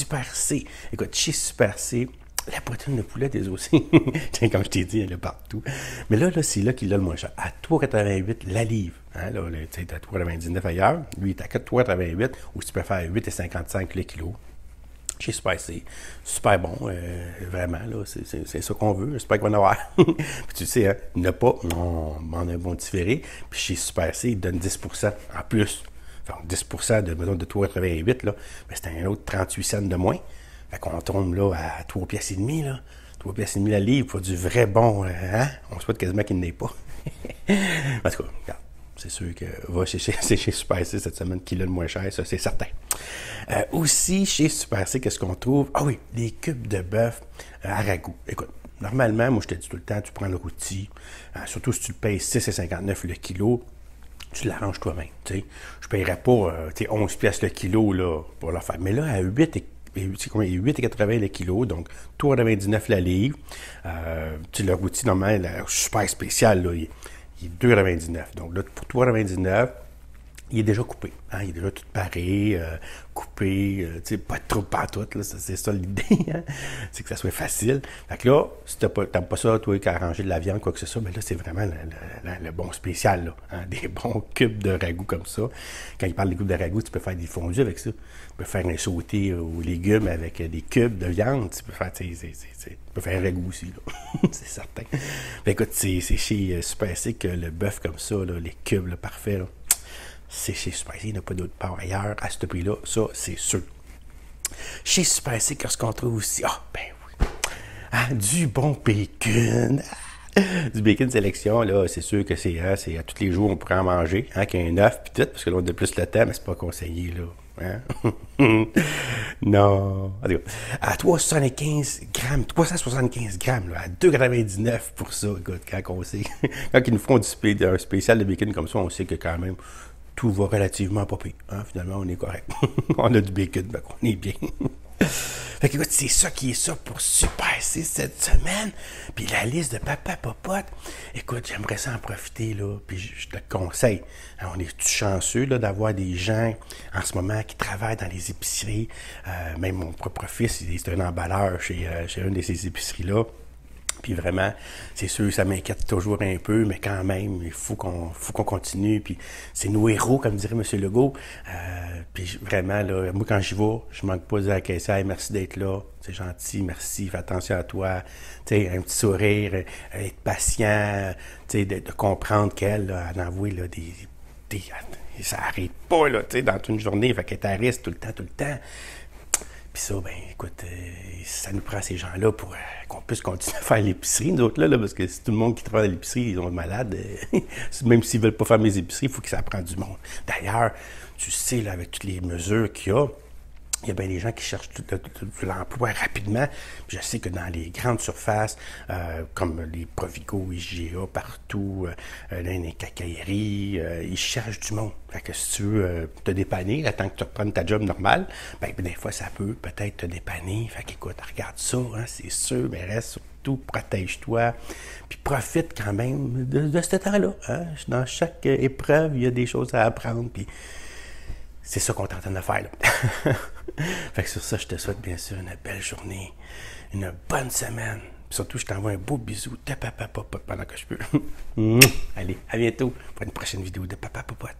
Super C. Écoute, chez Super C, la poitrine de poulet, des aussi. Tiens, comme je t'ai dit, elle est partout. Mais là, là c'est là qu'il a le moins cher. À 3,88 la livre. Hein, là, tu à 3,99 ailleurs. Lui, il est à 4,88 ou tu peux faire 8,55 le kilo. Chez Super-C, Super bon, euh, vraiment, là, c'est ça qu'on veut. Hein, pas qu'on va en avoir. Puis tu sais, ne pas, on, on a un bon différé. Puis chez Super C, il donne 10 en plus. 10 de, besoin de 3,88, là, mais c'est un autre 38 cents de moins. Fait qu'on tombe là à 3 pièces et demi, là. la livre pour du vrai bon, euh, hein? On se souhaite quasiment qu'il n'est pas. en tout cas, C'est sûr que va chez, chez, Super C cette semaine qui a le moins cher, ça c'est certain. Euh, aussi, chez Super C, qu'est-ce qu'on trouve? Ah oui, les cubes de bœuf euh, à ragoût. Écoute, normalement, moi je te dis tout le temps, tu prends le rôti, surtout si tu le payes 6,59 le kilo, tu l'arranges toi-même. Je ne paierais pas 11 euh, pièces le kilo pour la faire. Mais là, à 8 8,80 le kilo, donc 3,99 la livre. Euh, le routier, normalement, super spécial, il, il est 2,99. Donc là, pour 3,99, il est déjà coupé. Hein, il est déjà tout paré, euh, coupé, euh, tu sais, pas trop pas tout, c'est ça l'idée. Hein? C'est que ça soit facile. Fait que là, si t'aimes pas, pas ça, toi, qu'à ranger de la viande, quoi que ce soit, mais ben là, c'est vraiment le, bon spécial, là, hein, des bons cubes de ragoût comme ça. Quand il parle des cubes de ragoût, tu peux faire des fondus avec ça. Tu peux faire un sauté aux légumes avec des cubes de viande. Tu peux faire, tu peux faire un ragoût aussi, c'est certain. Mais ben écoute, c'est chez euh, Super que le bœuf comme ça, là, les cubes, parfaits. parfait, là c'est chez Super C, il n'y a pas d'autre part ailleurs à ce prix-là, ça c'est sûr. Chez Super C, qu'est-ce qu'on trouve aussi? Ah, ben oui, ah, du bon bacon! Ah, du bacon sélection, là, c'est sûr que c'est, hein, c'est à tous les jours, on pourrait en manger, hein, qu'il y œuf, peut-être, parce que l'on on a plus le temps, mais c'est pas conseillé, là. Hein. non. à 375 grammes, 375 grammes, là, à 2,99 pour ça. Écoute, quand on sait, quand ils nous font un spécial de bacon comme ça, on sait que quand même, tout va relativement pas hein. Finalement, on est correct. on a du bacon, donc on est bien. fait que, écoute, c'est ça qui est ça pour Super C'est cette semaine. Puis la liste de Papa Popote. Écoute, j'aimerais ça en profiter, là. Puis je te conseille. on est chanceux, là, d'avoir des gens en ce moment qui travaillent dans les épiceries. Euh, même mon propre fils, il est un emballeur chez, euh, chez une de ces épiceries-là. Puis vraiment, c'est sûr, ça m'inquiète toujours un peu, mais quand même, il faut qu'on faut qu'on continue. Puis c'est nos héros, comme dirait M. Legault. Euh, puis vraiment, là, moi, quand j'y vais, je manque pas de dire à merci d'être là, c'est gentil, merci, fais attention à toi. Tu sais, un petit sourire, euh, être patient, de, de comprendre qu'elle elle envoyé des, des... Ça n'arrive pas, là, dans une journée, fait qu'elle t'arrête tout le temps, tout le temps. Puis ça, ben écoute, euh, ça nous prend ces gens-là pour euh, qu'on puisse continuer à faire l'épicerie, nous autres, là, parce que si tout le monde qui travaille à l'épicerie, ils sont malades. Euh, même s'ils ne veulent pas faire mes épiceries, il faut que ça prenne du monde. D'ailleurs, tu sais, là, avec toutes les mesures qu'il y a, il y a bien des gens qui cherchent l'emploi rapidement. je sais que dans les grandes surfaces, euh, comme les Provigo, IGA, partout, euh, euh les cacailleries, euh, ils cherchent du monde. Fait que si tu veux te dépanner, attends que tu reprennes ta job normale, ben, ben, des fois, ça peut peut-être te dépanner. Fait écoute, regarde ça, hein, c'est sûr, mais reste surtout, protège-toi, puis profite quand même de, ce temps-là. Hein. Dans chaque épreuve, il y a des choses à apprendre, puis c'est ça qu'on est de faire. Là. fait que sur ça, je te souhaite bien sûr une belle journée, une bonne semaine. surtout, je t'envoie un beau bisou de papa pendant que je peux. Allez, à bientôt pour une prochaine vidéo de papa popote.